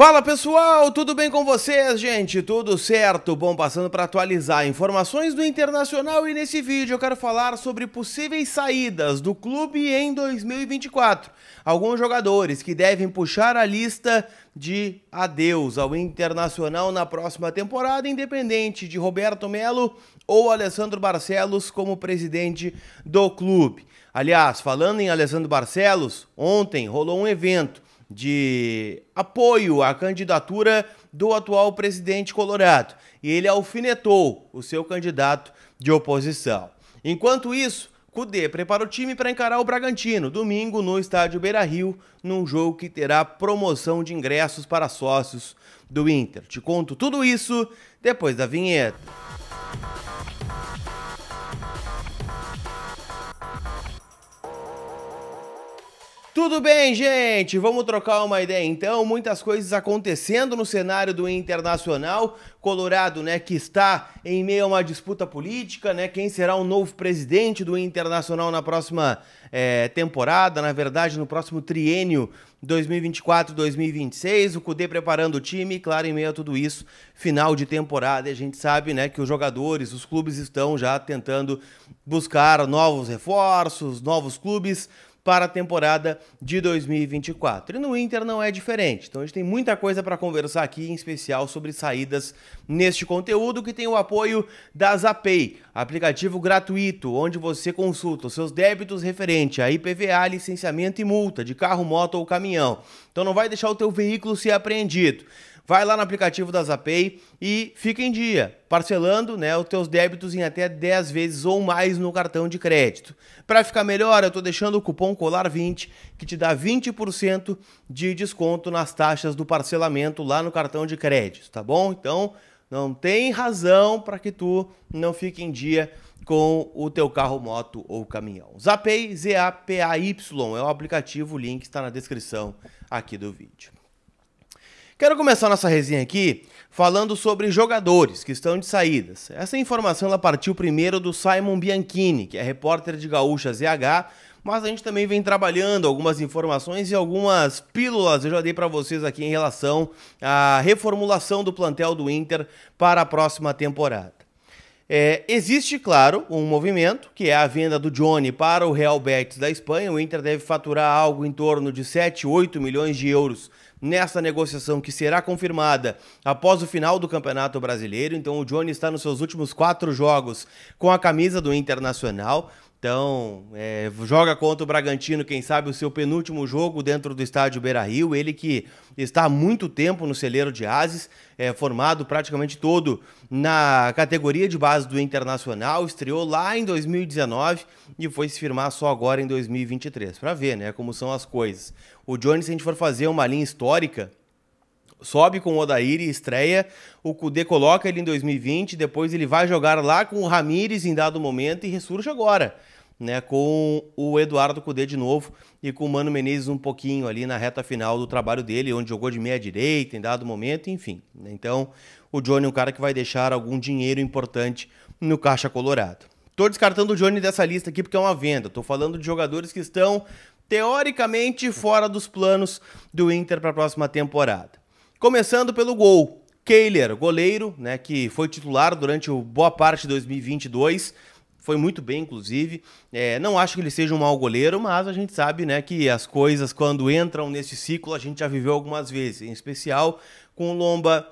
Fala pessoal, tudo bem com vocês, gente? Tudo certo? Bom, passando para atualizar informações do internacional e nesse vídeo eu quero falar sobre possíveis saídas do clube em 2024. Alguns jogadores que devem puxar a lista de adeus ao Internacional na próxima temporada, independente de Roberto Melo ou Alessandro Barcelos como presidente do clube. Aliás, falando em Alessandro Barcelos, ontem rolou um evento de apoio à candidatura do atual presidente colorado e ele alfinetou o seu candidato de oposição. Enquanto isso, Cudê prepara o time para encarar o Bragantino domingo no estádio Beira Rio, num jogo que terá promoção de ingressos para sócios do Inter. Te conto tudo isso depois da vinheta. Tudo bem, gente? Vamos trocar uma ideia então. Muitas coisas acontecendo no cenário do Internacional. Colorado, né, que está em meio a uma disputa política, né? Quem será o novo presidente do Internacional na próxima é, temporada, na verdade, no próximo triênio 2024-2026. O Cudê preparando o time, claro, em meio a tudo isso, final de temporada. E a gente sabe, né, que os jogadores, os clubes estão já tentando buscar novos reforços, novos clubes para a temporada de 2024. E no Inter não é diferente. Então a gente tem muita coisa para conversar aqui, em especial sobre saídas neste conteúdo que tem o apoio da Zapay, aplicativo gratuito onde você consulta os seus débitos referente a IPVA, licenciamento e multa de carro, moto ou caminhão. Então não vai deixar o teu veículo ser apreendido. Vai lá no aplicativo da Zapay e fica em dia, parcelando né, os teus débitos em até 10 vezes ou mais no cartão de crédito. Para ficar melhor, eu estou deixando o cupom COLAR20, que te dá 20% de desconto nas taxas do parcelamento lá no cartão de crédito, tá bom? Então, não tem razão para que tu não fique em dia com o teu carro, moto ou caminhão. Zapay, Z-A-P-A-Y, é o aplicativo, o link está na descrição aqui do vídeo. Quero começar nossa resenha aqui falando sobre jogadores que estão de saídas. Essa informação ela partiu primeiro do Simon Bianchini, que é repórter de Gaúcha ZH, mas a gente também vem trabalhando algumas informações e algumas pílulas eu já dei para vocês aqui em relação à reformulação do plantel do Inter para a próxima temporada. É, existe, claro, um movimento, que é a venda do Johnny para o Real Betis da Espanha. O Inter deve faturar algo em torno de 7, 8 milhões de euros nessa negociação que será confirmada após o final do Campeonato Brasileiro. Então o Johnny está nos seus últimos quatro jogos com a camisa do Internacional. Então, é, joga contra o Bragantino, quem sabe, o seu penúltimo jogo dentro do estádio Beira Rio. Ele que está há muito tempo no celeiro de Ases, é, formado praticamente todo na categoria de base do Internacional, estreou lá em 2019 e foi se firmar só agora em 2023. Para ver né, como são as coisas. O Johnny, se a gente for fazer uma linha histórica, sobe com o Odair e estreia. O Kudê coloca ele em 2020, depois ele vai jogar lá com o Ramires em dado momento e ressurge agora, né? Com o Eduardo Kudê de novo e com o Mano Menezes um pouquinho ali na reta final do trabalho dele, onde jogou de meia direita em dado momento, enfim. Né. Então, o Johnny é um cara que vai deixar algum dinheiro importante no caixa colorado. Tô descartando o Johnny dessa lista aqui porque é uma venda. Tô falando de jogadores que estão teoricamente fora dos planos do Inter para a próxima temporada. Começando pelo gol. Kehler, goleiro, né, que foi titular durante boa parte de 2022, foi muito bem, inclusive. É, não acho que ele seja um mau goleiro, mas a gente sabe né, que as coisas, quando entram nesse ciclo, a gente já viveu algumas vezes, em especial com o Lomba,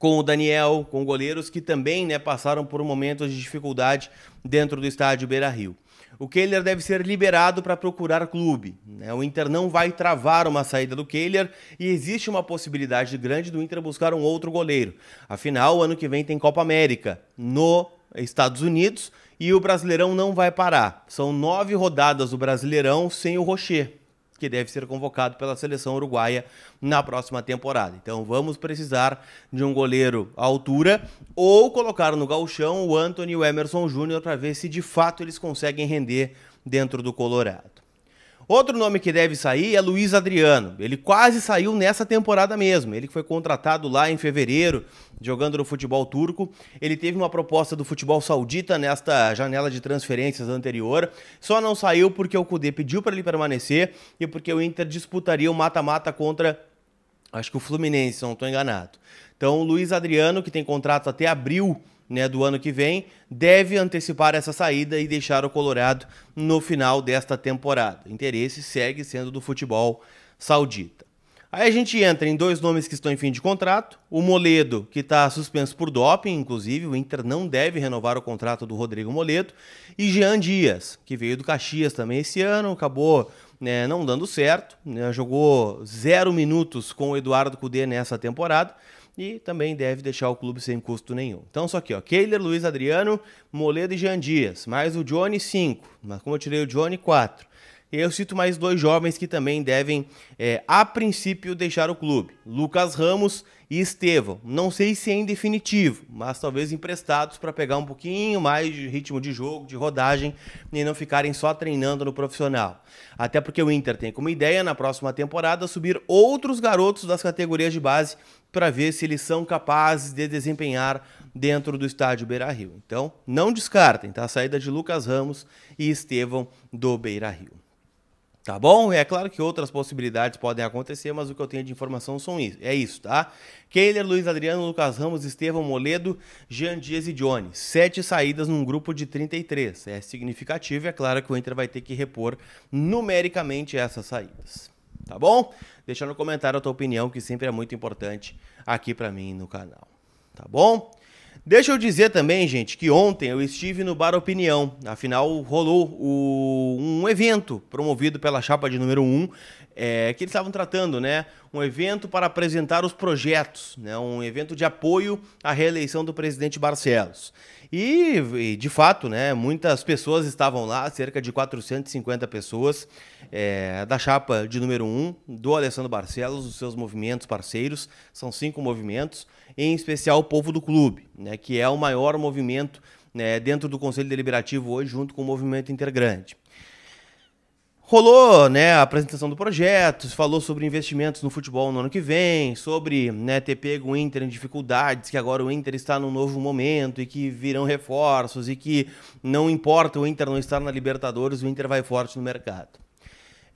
com o Daniel, com goleiros que também né, passaram por momentos de dificuldade dentro do estádio Beira Rio o Kehler deve ser liberado para procurar clube. Né? O Inter não vai travar uma saída do Kehler e existe uma possibilidade grande do Inter buscar um outro goleiro. Afinal, ano que vem tem Copa América no Estados Unidos e o Brasileirão não vai parar. São nove rodadas do Brasileirão sem o Rocher que deve ser convocado pela seleção uruguaia na próxima temporada. Então vamos precisar de um goleiro à altura ou colocar no galchão o Anthony e o Emerson Júnior para ver se de fato eles conseguem render dentro do Colorado. Outro nome que deve sair é Luiz Adriano. Ele quase saiu nessa temporada mesmo. Ele foi contratado lá em fevereiro, jogando no futebol turco. Ele teve uma proposta do futebol saudita nesta janela de transferências anterior. Só não saiu porque o Cudê pediu para ele permanecer e porque o Inter disputaria o mata-mata contra, acho que o Fluminense, se não estou enganado. Então, o Luiz Adriano, que tem contrato até abril né, do ano que vem, deve antecipar essa saída e deixar o Colorado no final desta temporada. O interesse segue sendo do futebol saudita. Aí a gente entra em dois nomes que estão em fim de contrato: o Moledo, que está suspenso por doping, inclusive, o Inter não deve renovar o contrato do Rodrigo Moledo, e Jean Dias, que veio do Caxias também esse ano, acabou né, não dando certo, né, jogou zero minutos com o Eduardo Cudê nessa temporada e também deve deixar o clube sem custo nenhum. Então, só aqui, ó. Keiler, Luiz Adriano, Moledo e Jean Dias, mais o Johnny 5, mas como eu tirei o Johnny 4. E eu cito mais dois jovens que também devem, é, a princípio, deixar o clube: Lucas Ramos e Estevão. Não sei se é em definitivo, mas talvez emprestados para pegar um pouquinho mais de ritmo de jogo, de rodagem e não ficarem só treinando no profissional. Até porque o Inter tem como ideia, na próxima temporada, subir outros garotos das categorias de base para ver se eles são capazes de desempenhar dentro do estádio Beira-Rio. Então, não descartem, tá? A saída de Lucas Ramos e Estevão do Beira-Rio. Tá bom? É claro que outras possibilidades podem acontecer, mas o que eu tenho de informação são isso, é isso, tá? Keiler, Luiz Adriano, Lucas Ramos, Estevão Moledo, Jean Dias e Johnny. Sete saídas num grupo de 33. É significativo e é claro que o Inter vai ter que repor numericamente essas saídas tá bom? Deixa no comentário a tua opinião, que sempre é muito importante aqui para mim no canal, tá bom? Deixa eu dizer também, gente, que ontem eu estive no Bar Opinião. Afinal, rolou o, um evento promovido pela chapa de número 1, é, que eles estavam tratando, né? Um evento para apresentar os projetos, né? Um evento de apoio à reeleição do presidente Barcelos. E, e de fato, né? Muitas pessoas estavam lá, cerca de 450 pessoas é, da chapa de número 1, do Alessandro Barcelos, os seus movimentos parceiros. São cinco movimentos em especial o povo do clube, né, que é o maior movimento né, dentro do Conselho Deliberativo hoje, junto com o movimento integrante. Rolou né, a apresentação do projeto, falou sobre investimentos no futebol no ano que vem, sobre né, ter pego o Inter em dificuldades, que agora o Inter está num novo momento e que virão reforços e que não importa o Inter não estar na Libertadores, o Inter vai forte no mercado.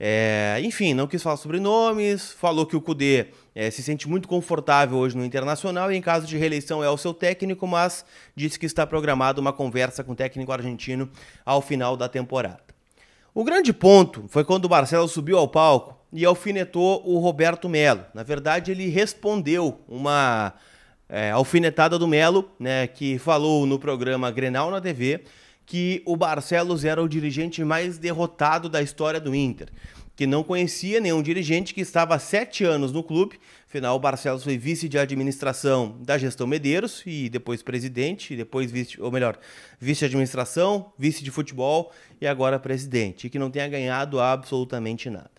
É, enfim, não quis falar sobre nomes, falou que o Cudê é, se sente muito confortável hoje no Internacional e em caso de reeleição é o seu técnico, mas disse que está programada uma conversa com o técnico argentino ao final da temporada. O grande ponto foi quando o Marcelo subiu ao palco e alfinetou o Roberto Melo. Na verdade, ele respondeu uma é, alfinetada do Melo, né, que falou no programa Grenal na TV, que o Barcelos era o dirigente mais derrotado da história do Inter, que não conhecia nenhum dirigente que estava há sete anos no clube. Afinal, o Barcelos foi vice de administração da gestão Medeiros e depois presidente, e depois vice, ou melhor, vice de administração, vice de futebol e agora presidente, e que não tenha ganhado absolutamente nada.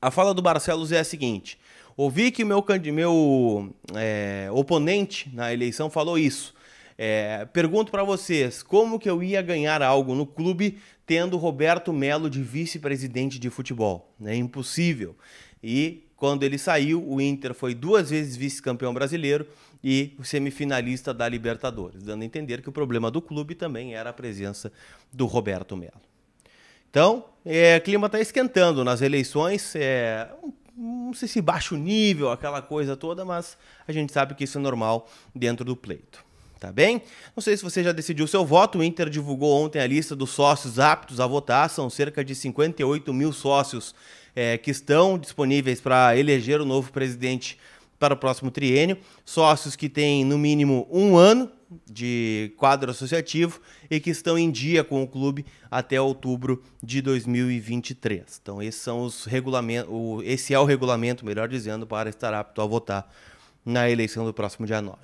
A fala do Barcelos é a seguinte: ouvi que meu, meu é, oponente na eleição falou isso. É, pergunto para vocês, como que eu ia ganhar algo no clube tendo Roberto Melo de vice-presidente de futebol? É impossível. E quando ele saiu, o Inter foi duas vezes vice-campeão brasileiro e semifinalista da Libertadores, dando a entender que o problema do clube também era a presença do Roberto Melo. Então, é, o clima está esquentando nas eleições, é, não sei se baixo nível, aquela coisa toda, mas a gente sabe que isso é normal dentro do pleito tá bem? Não sei se você já decidiu seu voto, o Inter divulgou ontem a lista dos sócios aptos a votar, são cerca de 58 mil sócios é, que estão disponíveis para eleger o novo presidente para o próximo triênio, sócios que têm no mínimo um ano de quadro associativo e que estão em dia com o clube até outubro de 2023. Então esses são os o esse é o regulamento, melhor dizendo, para estar apto a votar na eleição do próximo dia 9.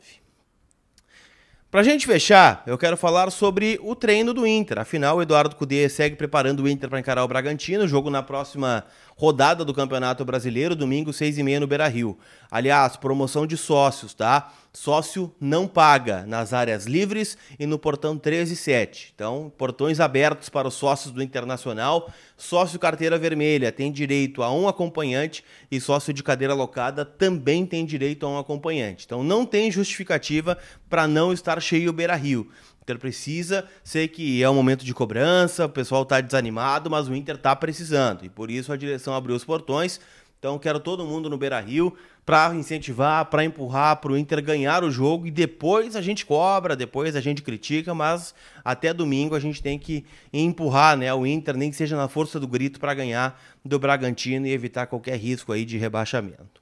Pra gente fechar, eu quero falar sobre o treino do Inter. Afinal, o Eduardo Cudê segue preparando o Inter para encarar o Bragantino, jogo na próxima rodada do Campeonato Brasileiro, domingo, seis e meia no Beira-Rio. Aliás, promoção de sócios, tá? Sócio não paga nas áreas livres e no portão 13 e 7. Então, portões abertos para os sócios do Internacional. Sócio carteira vermelha tem direito a um acompanhante e sócio de cadeira alocada também tem direito a um acompanhante. Então, não tem justificativa para não estar cheio o Beira Rio. O então, Inter precisa, sei que é um momento de cobrança, o pessoal está desanimado, mas o Inter está precisando e por isso a direção abriu os portões então quero todo mundo no Beira Rio para incentivar, para empurrar para o Inter ganhar o jogo e depois a gente cobra, depois a gente critica, mas até domingo a gente tem que empurrar, né, o Inter nem que seja na força do grito para ganhar do Bragantino e evitar qualquer risco aí de rebaixamento.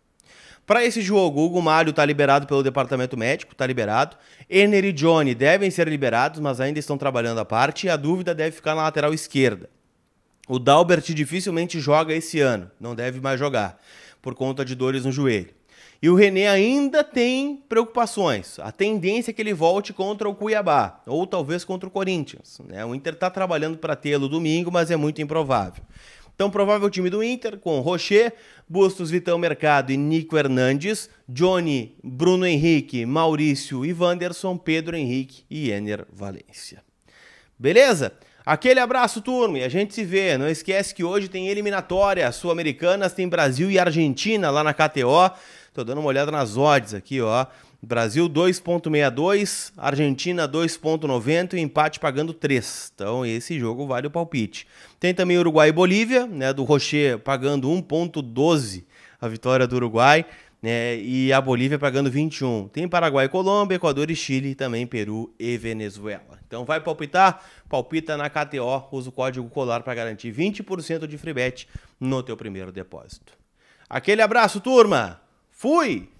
Para esse jogo, Hugo Mário está liberado pelo departamento médico, está liberado. Ener e Johnny devem ser liberados, mas ainda estão trabalhando a parte e a dúvida deve ficar na lateral esquerda. O Dalbert dificilmente joga esse ano, não deve mais jogar, por conta de dores no joelho. E o René ainda tem preocupações. A tendência é que ele volte contra o Cuiabá, ou talvez contra o Corinthians. Né? O Inter está trabalhando para tê-lo domingo, mas é muito improvável. Então, provável time do Inter, com Rocher, Bustos, Vitão Mercado e Nico Hernandes, Johnny, Bruno Henrique, Maurício e Wanderson, Pedro Henrique e Ener Valência. Beleza? Aquele abraço, turma, e a gente se vê. Não esquece que hoje tem eliminatória sul-americanas, tem Brasil e Argentina lá na KTO. Tô dando uma olhada nas odds aqui, ó. Brasil 2.62, Argentina 2.90 e empate pagando 3. Então esse jogo vale o palpite. Tem também Uruguai e Bolívia, né, do Rocher pagando 1.12 a vitória do Uruguai né? E a Bolívia pagando 21. Tem Paraguai, Colômbia, Equador e Chile, também Peru e Venezuela. Então vai palpitar? Palpita na KTO, usa o código COLAR para garantir 20% de free bet no teu primeiro depósito. Aquele abraço, turma. Fui.